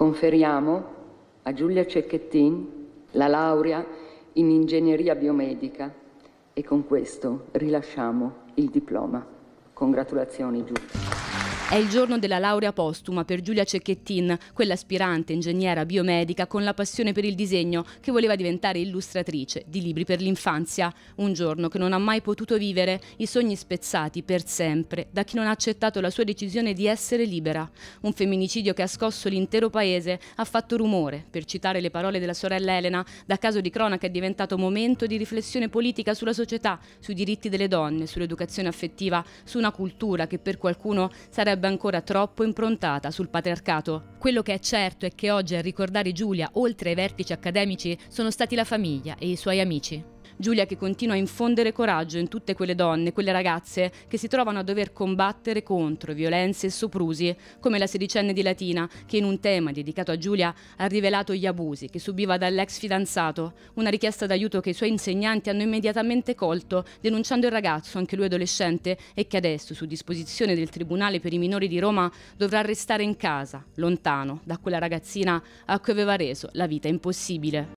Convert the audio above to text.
conferiamo a Giulia Cecchettin la laurea in ingegneria biomedica e con questo rilasciamo il diploma. Congratulazioni Giulia. È il giorno della laurea postuma per Giulia Cecchettin, quell'aspirante ingegnera biomedica con la passione per il disegno che voleva diventare illustratrice di libri per l'infanzia. Un giorno che non ha mai potuto vivere, i sogni spezzati per sempre da chi non ha accettato la sua decisione di essere libera. Un femminicidio che ha scosso l'intero paese, ha fatto rumore, per citare le parole della sorella Elena, da caso di cronaca è diventato momento di riflessione politica sulla società, sui diritti delle donne, sull'educazione affettiva, su una cultura che per qualcuno sarebbe sarebbe ancora troppo improntata sul patriarcato. Quello che è certo è che oggi a ricordare Giulia, oltre ai vertici accademici, sono stati la famiglia e i suoi amici. Giulia che continua a infondere coraggio in tutte quelle donne, quelle ragazze che si trovano a dover combattere contro violenze e soprusi, come la sedicenne di Latina che in un tema dedicato a Giulia ha rivelato gli abusi che subiva dall'ex fidanzato, una richiesta d'aiuto che i suoi insegnanti hanno immediatamente colto, denunciando il ragazzo, anche lui adolescente, e che adesso su disposizione del Tribunale per i minori di Roma dovrà restare in casa, lontano da quella ragazzina a cui aveva reso la vita impossibile.